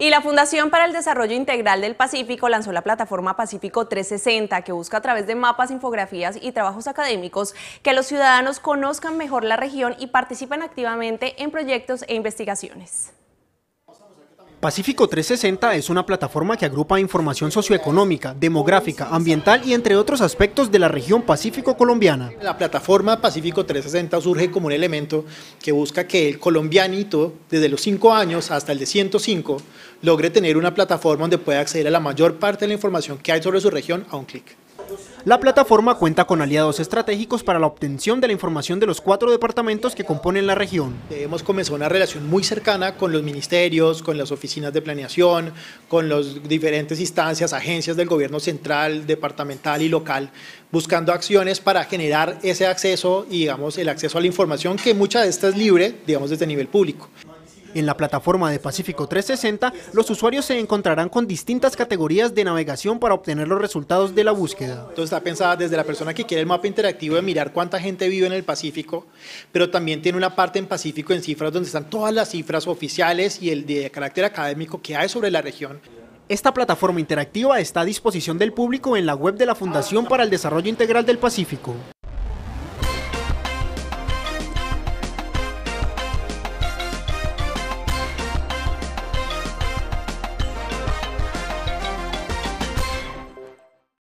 Y la Fundación para el Desarrollo Integral del Pacífico lanzó la plataforma Pacífico 360, que busca a través de mapas, infografías y trabajos académicos que los ciudadanos conozcan mejor la región y participen activamente en proyectos e investigaciones. Pacífico 360 es una plataforma que agrupa información socioeconómica, demográfica, ambiental y entre otros aspectos de la región pacífico colombiana. La plataforma Pacífico 360 surge como un elemento que busca que el colombianito, desde los 5 años hasta el de 105, logre tener una plataforma donde pueda acceder a la mayor parte de la información que hay sobre su región a un clic. La plataforma cuenta con aliados estratégicos para la obtención de la información de los cuatro departamentos que componen la región. Hemos comenzado una relación muy cercana con los ministerios, con las oficinas de planeación, con las diferentes instancias, agencias del gobierno central, departamental y local, buscando acciones para generar ese acceso y digamos el acceso a la información que mucha de esta es libre, digamos desde nivel público. En la plataforma de Pacífico 360, los usuarios se encontrarán con distintas categorías de navegación para obtener los resultados de la búsqueda. Entonces está pensada desde la persona que quiere el mapa interactivo de mirar cuánta gente vive en el Pacífico, pero también tiene una parte en Pacífico en cifras donde están todas las cifras oficiales y el de carácter académico que hay sobre la región. Esta plataforma interactiva está a disposición del público en la web de la Fundación para el Desarrollo Integral del Pacífico.